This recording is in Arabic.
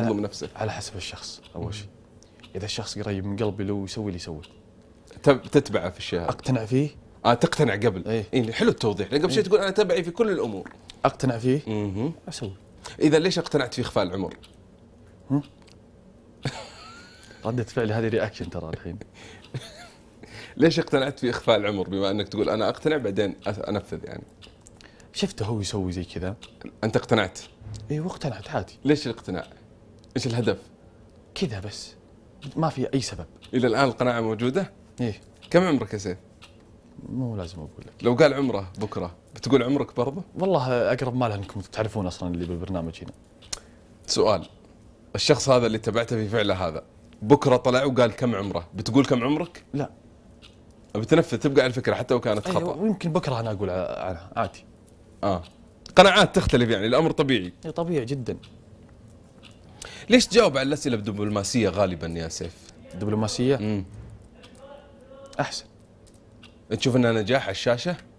تظلم نفسك على حسب الشخص اول شيء اذا الشخص قريب من قلبي لو يسوي اللي يسوي تتبعه في الشيء هذا اقتنع فيه اه تقتنع قبل اي إيه حلو التوضيح لان قبل شيء إيه. تقول انا تبعي في كل الامور اقتنع فيه اها اسوي اذا ليش اقتنعت في اخفاء العمر؟ ردة فعلي هذه رياكشن ترى الحين ليش اقتنعت في اخفاء العمر بما انك تقول انا اقتنع بعدين انفذ يعني شفته هو يسوي زي كذا انت اقتنعت اي واقتنعت عادي ليش الاقتناع؟ ايش الهدف؟ كذا بس ما في اي سبب الى الان القناعه موجوده؟ ايه كم عمرك يا سيف؟ مو لازم اقول لك لو قال عمره بكره بتقول عمرك برضه؟ والله اقرب ما انكم تعرفون اصلا اللي بالبرنامج هنا سؤال الشخص هذا اللي تبعته في فعله هذا بكره طلع وقال كم عمره بتقول كم عمرك؟ لا بتنفذ تبقى على الفكره حتى لو كانت أيوة، خطا أيوة ويمكن بكره انا اقول عنها عادي اه قناعات تختلف يعني الامر طبيعي إيه، طبيعي جدا ليش تجاوب على الاسئله بدبلوماسيه غالبا يا سيف؟ دبلوماسيه؟ مم. احسن تشوف انها نجاح على الشاشه؟